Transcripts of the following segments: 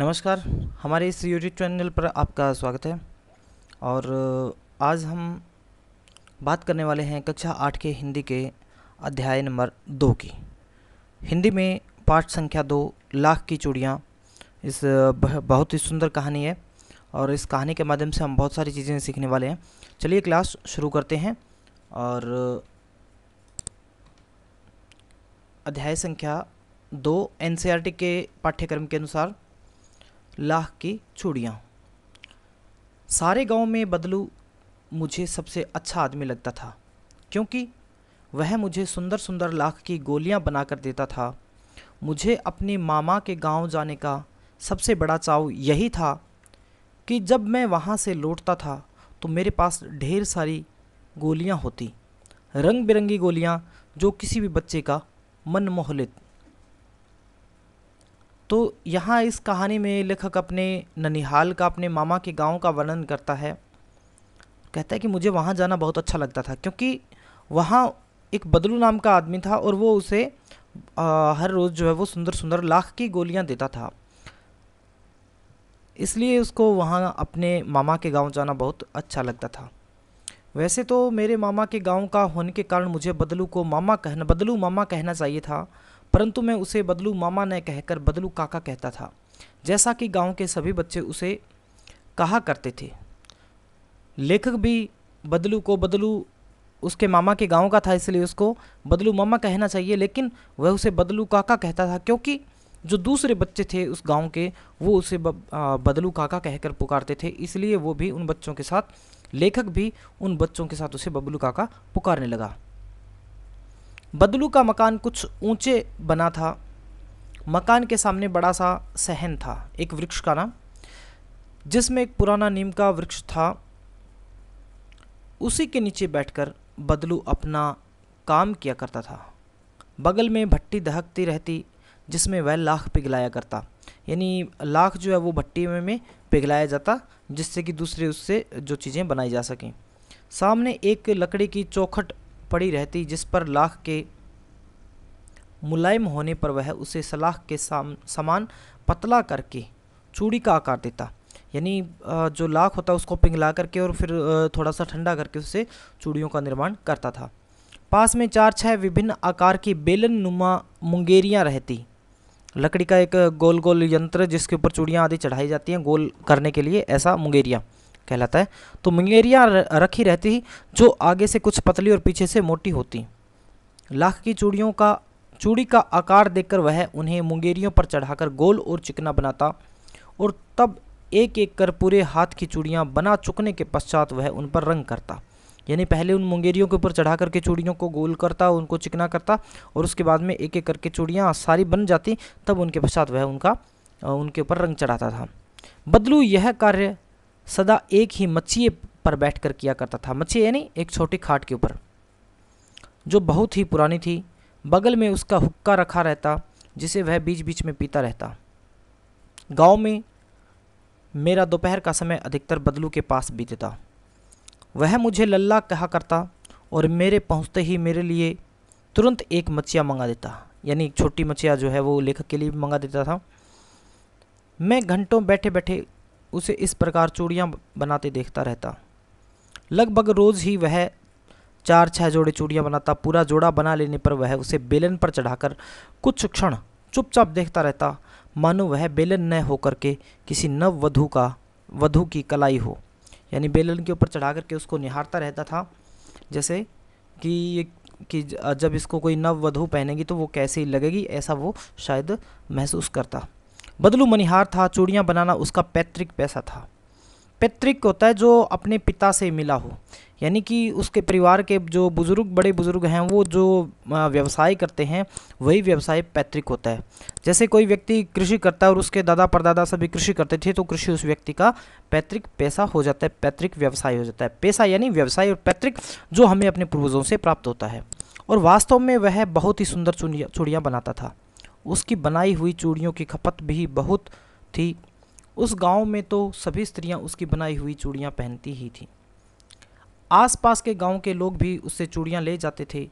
नमस्कार हमारे इस यूट्यूब चैनल पर आपका स्वागत है और आज हम बात करने वाले हैं कक्षा आठ के हिंदी के अध्याय नंबर दो की हिंदी में पाठ संख्या दो लाख की चूड़ियाँ इस बहुत ही सुंदर कहानी है और इस कहानी के माध्यम से हम बहुत सारी चीज़ें सीखने वाले हैं चलिए क्लास शुरू करते हैं और अध्याय संख्या दो एन e के पाठ्यक्रम के अनुसार लाख की चूड़ियाँ सारे गांव में बदलू मुझे सबसे अच्छा आदमी लगता था क्योंकि वह मुझे सुंदर सुंदर लाख की गोलियां बनाकर देता था मुझे अपने मामा के गांव जाने का सबसे बड़ा चाव यही था कि जब मैं वहां से लौटता था तो मेरे पास ढेर सारी गोलियां होती रंग बिरंगी गोलियां जो किसी भी बच्चे का मन मोहलित तो यहाँ इस कहानी में लेखक अपने ननिहाल का अपने मामा के गांव का वर्णन करता है कहता है कि मुझे वहाँ जाना बहुत अच्छा लगता था क्योंकि वहाँ एक बदलू नाम का आदमी था और वो उसे आ, हर रोज़ जो है वो सुंदर सुंदर लाख की गोलियाँ देता था इसलिए उसको वहाँ अपने मामा के गांव जाना बहुत अच्छा लगता था वैसे तो मेरे मामा के गांव का होने के कारण मुझे बदलू को मामा कहना बदलू मामा कहना चाहिए था परंतु मैं उसे बदलू मामा न कहकर बदलू काका कहता था जैसा कि गांव के सभी बच्चे उसे कहा करते थे लेखक भी बदलू को बदलू उसके मामा के गांव का था इसलिए उसको बदलू मामा कहना चाहिए लेकिन वह उसे बदलू काका कहता था क्योंकि जो दूसरे बच्चे थे उस गांव के वो उसे बदलू काका कहकर पुकारते थे इसलिए वो भी उन बच्चों के साथ लेखक भी उन बच्चों के साथ उसे बबलू काका पुकारने लगा बदलू का मकान कुछ ऊंचे बना था मकान के सामने बड़ा सा सहन था एक वृक्ष का नाम जिसमें एक पुराना नीम का वृक्ष था उसी के नीचे बैठकर बदलू अपना काम किया करता था बगल में भट्टी दहकती रहती जिसमें वह लाख पिघलाया करता यानी लाख जो है वो भट्टी में, में पिघलाया जाता जिससे कि दूसरे उससे जो चीज़ें बनाई जा सकें सामने एक लकड़ी की चौखट पड़ी रहती जिस पर लाख के मुलायम होने पर वह उसे सलाख के साम समान पतला करके चूड़ी का आकार देता यानी जो लाख होता उसको पिघला करके और फिर थोड़ा सा ठंडा करके उससे चूड़ियों का निर्माण करता था पास में चार छः विभिन्न आकार की बेलन नुमा मुंगेरियाँ रहती लकड़ी का एक गोल गोल यंत्र जिसके ऊपर चूड़ियाँ आदि चढ़ाई जाती हैं गोल करने के लिए ऐसा मुंगेरिया कहलाता है तो मुंगेरियाँ रखी रहती जो आगे से कुछ पतली और पीछे से मोटी होती लाख की चूड़ियों का चूड़ी का आकार देखकर वह उन्हें मुंगेरियों पर चढ़ाकर गोल और चिकना बनाता और तब एक एक कर पूरे हाथ की चूड़ियाँ बना चुकने के पश्चात वह उन पर रंग करता यानी पहले उन मुंगेरियों के ऊपर चढ़ा करके चूड़ियों को गोल करता उनको चिकना करता और उसके बाद में एक एक करके चूड़ियाँ सारी बन जाती तब उनके पश्चात वह उनका उनके ऊपर रंग चढ़ाता था बदलू यह कार्य सदा एक ही मच्छी पर बैठकर किया करता था मच्छी यानी एक छोटी खाट के ऊपर जो बहुत ही पुरानी थी बगल में उसका हुक्का रखा रहता जिसे वह बीच बीच में पीता रहता गांव में मेरा दोपहर का समय अधिकतर बदलू के पास बीतता वह मुझे लल्ला कहा करता और मेरे पहुंचते ही मेरे लिए तुरंत एक मच्छिया मंगा देता यानी एक छोटी मच्छिया जो है वो लेखक के लिए मंगा देता था मैं घंटों बैठे बैठे उसे इस प्रकार चूड़ियाँ बनाते देखता रहता लगभग रोज़ ही वह चार छह जोड़े चूड़ियाँ बनाता पूरा जोड़ा बना लेने पर वह उसे बेलन पर चढ़ाकर कुछ क्षण चुपचाप देखता रहता मानो वह बेलन न होकर के किसी नव वधु का वधु की कलाई हो यानी बेलन के ऊपर चढ़ा करके उसको निहारता रहता था जैसे कि ये कि जब इसको कोई नव वधु पहनेगी तो वो कैसी लगेगी ऐसा वो शायद महसूस करता बदलू मनिहार था चूड़ियाँ बनाना उसका पैतृक पैसा था पैतृक होता है जो अपने पिता से मिला हो यानी कि उसके परिवार के जो बुज़ुर्ग बड़े बुज़ुर्ग हैं वो जो व्यवसाय करते हैं वही व्यवसाय पैतृक होता है जैसे कोई व्यक्ति कृषि करता है और उसके दादा परदादा सभी कृषि करते थे तो कृषि उस व्यक्ति का पैतृक पैसा हो जाता है पैतृक व्यवसाय हो जाता है पैसा यानी व्यवसाय और पैतृक जो हमें अपने पूर्वजों से प्राप्त होता है और वास्तव में वह बहुत ही सुंदर चूड़ियाँ बनाता था उसकी बनाई हुई चूड़ियों की खपत भी बहुत थी उस गांव में तो सभी स्त्रियां उसकी बनाई हुई चूड़ियां पहनती ही थीं आसपास के गांव के लोग भी उससे चूड़ियां ले जाते थे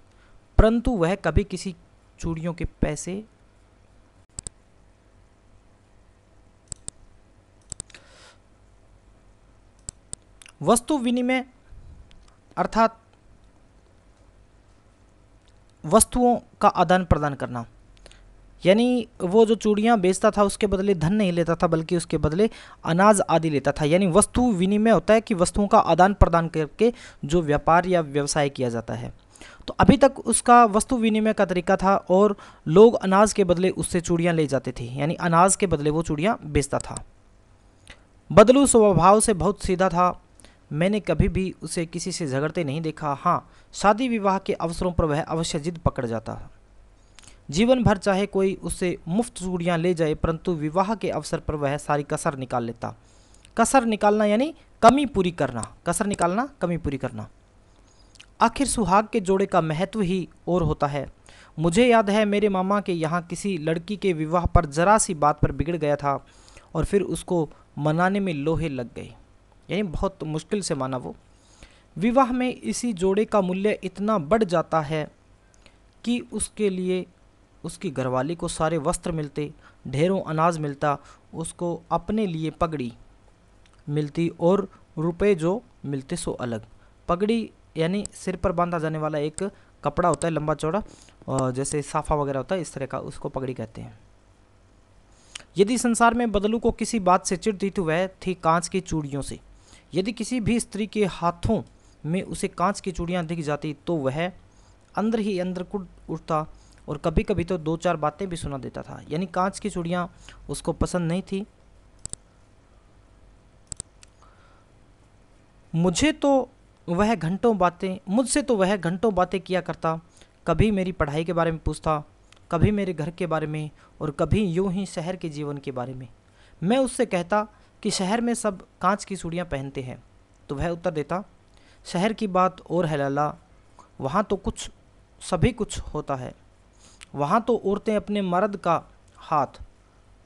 परंतु वह कभी किसी चूड़ियों के पैसे वस्तु विनिमय अर्थात वस्तुओं का आदान प्रदान करना यानी वो जो चूड़ियाँ बेचता था उसके बदले धन नहीं लेता था बल्कि उसके बदले अनाज आदि लेता था यानी वस्तु विनिमय होता है कि वस्तुओं का आदान प्रदान करके जो व्यापार या व्यवसाय किया जाता है तो अभी तक उसका वस्तु विनिमय का तरीका था और लोग अनाज के बदले उससे चूड़ियाँ ले जाते थे यानी अनाज के बदले वो चूड़ियाँ बेचता था बदलू स्वभाव से बहुत सीधा था मैंने कभी भी उसे किसी से झगड़ते नहीं देखा हाँ शादी विवाह के अवसरों पर वह अवश्य जिद पकड़ जाता जीवन भर चाहे कोई उसे मुफ्त चूड़ियाँ ले जाए परंतु विवाह के अवसर पर वह सारी कसर निकाल लेता कसर निकालना यानी कमी पूरी करना कसर निकालना कमी पूरी करना आखिर सुहाग के जोड़े का महत्व ही और होता है मुझे याद है मेरे मामा के यहाँ किसी लड़की के विवाह पर ज़रा सी बात पर बिगड़ गया था और फिर उसको मनाने में लोहे लग गए यानी बहुत मुश्किल से माना वो विवाह में इसी जोड़े का मूल्य इतना बढ़ जाता है कि उसके लिए उसकी घरवाली को सारे वस्त्र मिलते ढेरों अनाज मिलता उसको अपने लिए पगड़ी मिलती और रुपए जो मिलते सो अलग पगड़ी यानी सिर पर बांधा जाने वाला एक कपड़ा होता है लंबा चौड़ा जैसे साफा वगैरह होता है इस तरह का उसको पगड़ी कहते हैं यदि संसार में बदलू को किसी बात से दी तो वह थी कांच की चूड़ियों से यदि किसी भी स्त्री के हाथों में उसे कांच की चूड़ियाँ दिख जाती तो वह अंदर ही अंदर कुट उठता और कभी कभी तो दो चार बातें भी सुना देता था यानी कांच की चूड़ियाँ उसको पसंद नहीं थी मुझे तो वह घंटों बातें मुझसे तो वह घंटों बातें किया करता कभी मेरी पढ़ाई के बारे में पूछता कभी मेरे घर के बारे में और कभी यूं ही शहर के जीवन के बारे में मैं उससे कहता कि शहर में सब कांच की चूड़ियाँ पहनते हैं तो वह उत्तर देता शहर की बात और है लाला वहाँ तो कुछ सभी कुछ होता है वहाँ तो औरतें अपने मर्द का हाथ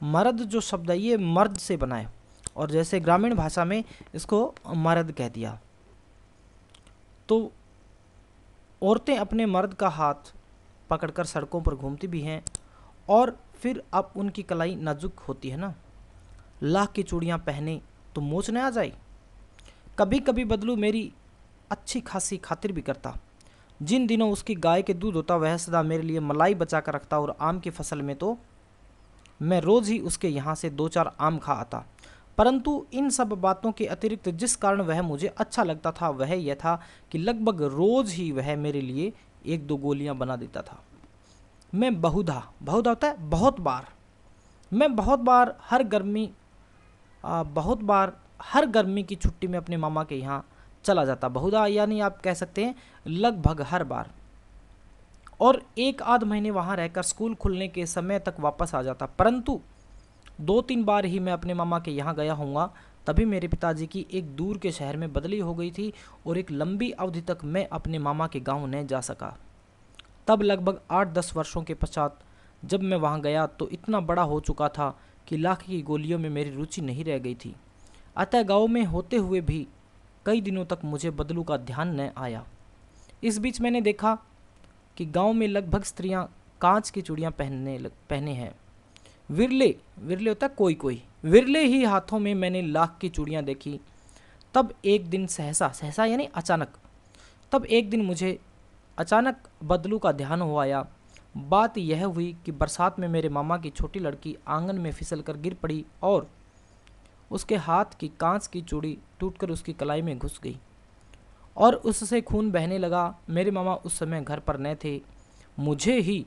मर्द जो शब्द है ये मर्द से बनाए और जैसे ग्रामीण भाषा में इसको मर्द कह दिया तो औरतें अपने मर्द का हाथ पकड़कर सड़कों पर घूमती भी हैं और फिर अब उनकी कलाई नाजुक होती है ना लाख की चूड़ियाँ पहने तो मोच न आ जाए कभी कभी बदलू मेरी अच्छी खासी खातिर भी करता जिन दिनों उसकी गाय के दूध होता वह सदा मेरे लिए मलाई बचा कर रखता और आम की फसल में तो मैं रोज़ ही उसके यहाँ से दो चार आम खा आता परंतु इन सब बातों के अतिरिक्त जिस कारण वह मुझे अच्छा लगता था वह यह था कि लगभग रोज़ ही वह मेरे लिए एक दो गोलियाँ बना देता था मैं बहुधा बहुधा होता है बहुत बार मैं बहुत बार हर गर्मी आ, बहुत बार हर गर्मी की छुट्टी में अपने मामा के यहाँ चला जाता बहुधा यानी आप कह सकते हैं लगभग हर बार और एक आध महीने वहाँ रहकर स्कूल खुलने के समय तक वापस आ जाता परंतु दो तीन बार ही मैं अपने मामा के यहाँ गया हूँगा तभी मेरे पिताजी की एक दूर के शहर में बदली हो गई थी और एक लंबी अवधि तक मैं अपने मामा के गांव नहीं जा सका तब लगभग आठ दस वर्षों के पश्चात जब मैं वहाँ गया तो इतना बड़ा हो चुका था कि लाख की गोलियों में मेरी रुचि नहीं रह गई थी अतः गाँव में होते हुए भी कई दिनों तक मुझे बदलू का ध्यान न आया इस बीच मैंने देखा कि गांव में लगभग स्त्रियां कांच की चूड़ियां पहनने लग, पहने हैं विरले विरले होता कोई कोई विरले ही हाथों में मैंने लाख की चूड़ियां देखी तब एक दिन सहसा सहसा यानी अचानक तब एक दिन मुझे अचानक बदलू का ध्यान हो आया बात यह हुई कि बरसात में मेरे मामा की छोटी लड़की आंगन में फिसल कर गिर पड़ी और उसके हाथ की कांच की चूड़ी टूटकर उसकी कलाई में घुस गई और उससे खून बहने लगा मेरे मामा उस समय घर पर न थे मुझे ही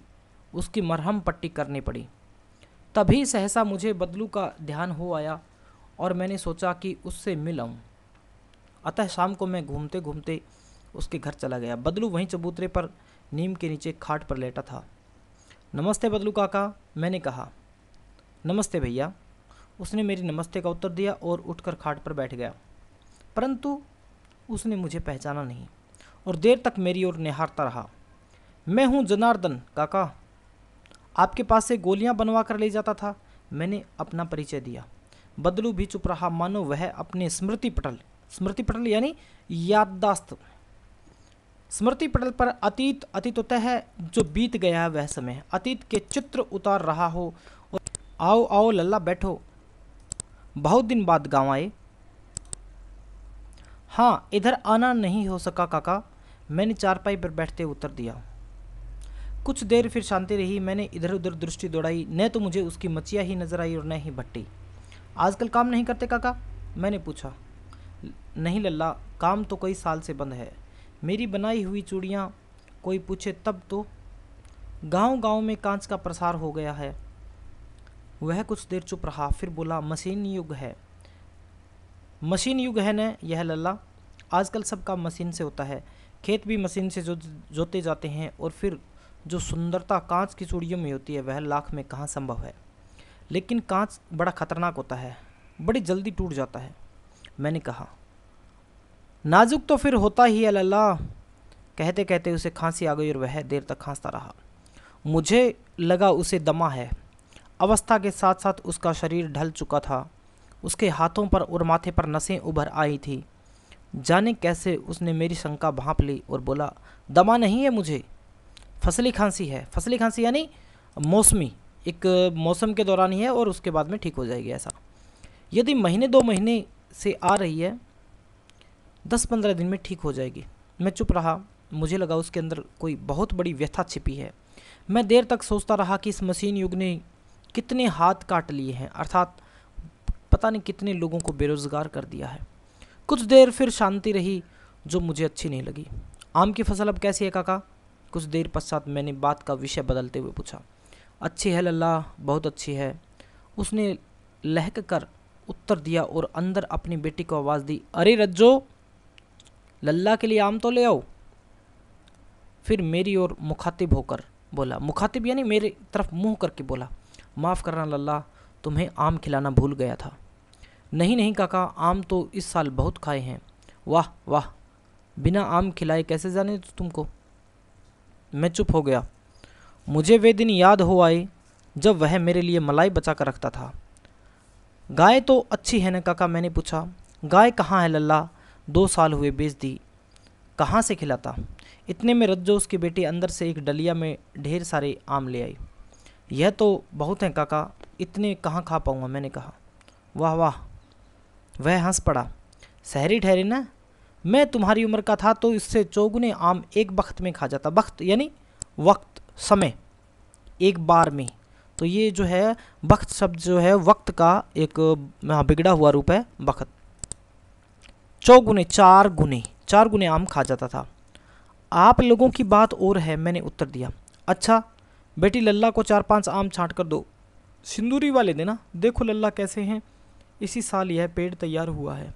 उसकी मरहम पट्टी करनी पड़ी तभी सहसा मुझे बदलू का ध्यान हो आया और मैंने सोचा कि उससे मिल आऊँ अतः शाम को मैं घूमते घूमते उसके घर चला गया बदलू वहीं चबूतरे पर नीम के नीचे खाट पर लेटा था नमस्ते बदलू काका मैंने कहा नमस्ते भैया उसने मेरी नमस्ते का उत्तर दिया और उठकर खाट पर बैठ गया परंतु उसने मुझे पहचाना नहीं और देर तक मेरी ओर निहारता रहा मैं हूँ जनार्दन काका आपके पास से गोलियाँ बनवा कर ले जाता था मैंने अपना परिचय दिया बदलू भी चुप रहा मानो वह अपने स्मृति पटल स्मृति पटल यानी याददाश्त स्मृति पटल पर अतीत अतीतोतः जो बीत गया वह समय अतीत के चित्र उतार रहा हो और आओ आओ लल्ला बैठो बहुत दिन बाद गाँव आए हाँ इधर आना नहीं हो सका काका मैंने चारपाई पर बैठते उत्तर दिया कुछ देर फिर शांति रही मैंने इधर उधर दृष्टि दौड़ाई न तो मुझे उसकी मचिया ही नज़र आई और न ही भट्टी आजकल काम नहीं करते काका मैंने पूछा नहीं लल्ला काम तो कई साल से बंद है मेरी बनाई हुई चूड़ियाँ कोई पूछे तब तो गांव-गांव में कांच का प्रसार हो गया है वह कुछ देर चुप रहा फिर बोला मशीन युग है मशीन युग है न यह लल्ला आजकल सब काम मशीन से होता है खेत भी मशीन से जो जोते जाते हैं और फिर जो सुंदरता कांच की चूड़ियों में होती है वह लाख में कहाँ संभव है लेकिन कांच बड़ा खतरनाक होता है बड़ी जल्दी टूट जाता है मैंने कहा नाजुक तो फिर होता ही है लल्ला कहते कहते उसे खांसी आ गई और वह देर तक खांसता रहा मुझे लगा उसे दमा है अवस्था के साथ साथ उसका शरीर ढल चुका था उसके हाथों पर और माथे पर नसें उभर आई थी जाने कैसे उसने मेरी शंका भाँप ली और बोला दमा नहीं है मुझे फसली खांसी है फसली खांसी यानी मौसमी एक मौसम के दौरान ही है और उसके बाद में ठीक हो जाएगी ऐसा यदि महीने दो महीने से आ रही है दस पंद्रह दिन में ठीक हो जाएगी मैं चुप रहा मुझे लगा उसके अंदर कोई बहुत बड़ी व्यथा छिपी है मैं देर तक सोचता रहा कि इस मशीन युग ने कितने हाथ काट लिए हैं अर्थात पता नहीं कितने लोगों को बेरोज़गार कर दिया है कुछ देर फिर शांति रही जो मुझे अच्छी नहीं लगी आम की फसल अब कैसी है काका कुछ देर पश्चात मैंने बात का विषय बदलते हुए पूछा अच्छी है लल्ला बहुत अच्छी है उसने लहक कर उत्तर दिया और अंदर अपनी बेटी को आवाज़ दी अरे रज्जो लल्ला के लिए आम तो ले आओ फिर मेरी ओर मुखातिब होकर बोला मुखातिब यानी मेरी तरफ मुंह करके बोला माफ़ करना लल्ला तुम्हें आम खिलाना भूल गया था नहीं नहीं काका आम तो इस साल बहुत खाए हैं वाह वाह बिना आम खिलाए कैसे जाने तो तुमको मैं चुप हो गया मुझे वे दिन याद हो आए जब वह मेरे लिए मलाई बचा कर रखता था गाय तो अच्छी है न काका मैंने पूछा गाय कहाँ है लल्ला दो साल हुए बेच दी कहाँ से खिलाता इतने में रज्जो उसकी बेटी अंदर से एक डलिया में ढेर सारे आम ले आई यह तो बहुत हैं काका इतने कहाँ खा पाऊँगा मैंने कहा वाह वाह वह हंस पड़ा शहरी ठहरे ना मैं तुम्हारी उम्र का था तो इससे चौगुने आम एक वक्त में खा जाता वक्त यानी वक्त समय एक बार में तो ये जो है वक्त शब्द जो है वक्त का एक हाँ, बिगड़ा हुआ रूप है वक्त चौगुने चार गुने चार गुने आम खा जाता था आप लोगों की बात और है मैंने उत्तर दिया अच्छा बेटी लल्ला को चार पांच आम छांट कर दो सिंदूरी वाले देना देखो लल्ला कैसे हैं इसी साल यह पेड़ तैयार हुआ है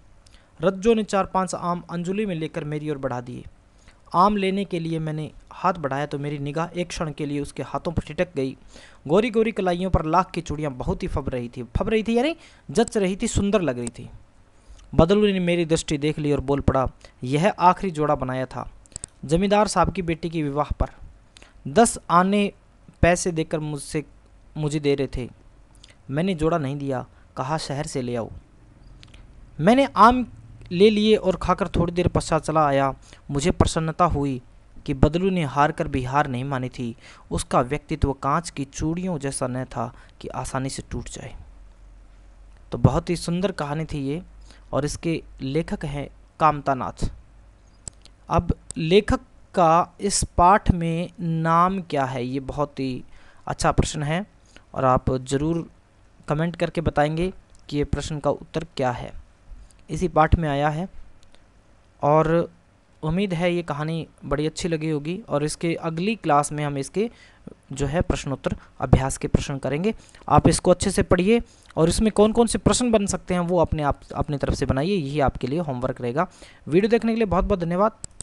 रज्जो ने चार पांच आम अंजुली में लेकर मेरी ओर बढ़ा दिए आम लेने के लिए मैंने हाथ बढ़ाया तो मेरी निगाह एक क्षण के लिए उसके हाथों पर ठिटक गई गोरी गोरी कलाइयों पर लाख की चूड़ियाँ बहुत ही फब रही थी फब रही थी यानी जच रही थी सुंदर लग रही थी बदलू ने मेरी दृष्टि देख ली और बोल पड़ा यह आखिरी जोड़ा बनाया था जमींदार साहब की बेटी के विवाह पर दस आने पैसे देकर मुझसे मुझे दे रहे थे मैंने जोड़ा नहीं दिया कहा शहर से ले आओ मैंने आम ले लिए और खाकर थोड़ी देर पश्चात चला आया मुझे प्रसन्नता हुई कि बदलू ने हार कर भी हार नहीं मानी थी उसका व्यक्तित्व कांच की चूड़ियों जैसा न था कि आसानी से टूट जाए तो बहुत ही सुंदर कहानी थी ये और इसके लेखक हैं कामतानाथ अब लेखक का इस पाठ में नाम क्या है ये बहुत ही अच्छा प्रश्न है और आप ज़रूर कमेंट करके बताएंगे कि ये प्रश्न का उत्तर क्या है इसी पाठ में आया है और उम्मीद है ये कहानी बड़ी अच्छी लगी होगी और इसके अगली क्लास में हम इसके जो है प्रश्नोत्तर अभ्यास के प्रश्न करेंगे आप इसको अच्छे से पढ़िए और इसमें कौन कौन से प्रश्न बन सकते हैं वो अपने आप अपनी तरफ से बनाइए यही आपके लिए होमवर्क रहेगा वीडियो देखने के लिए बहुत बहुत धन्यवाद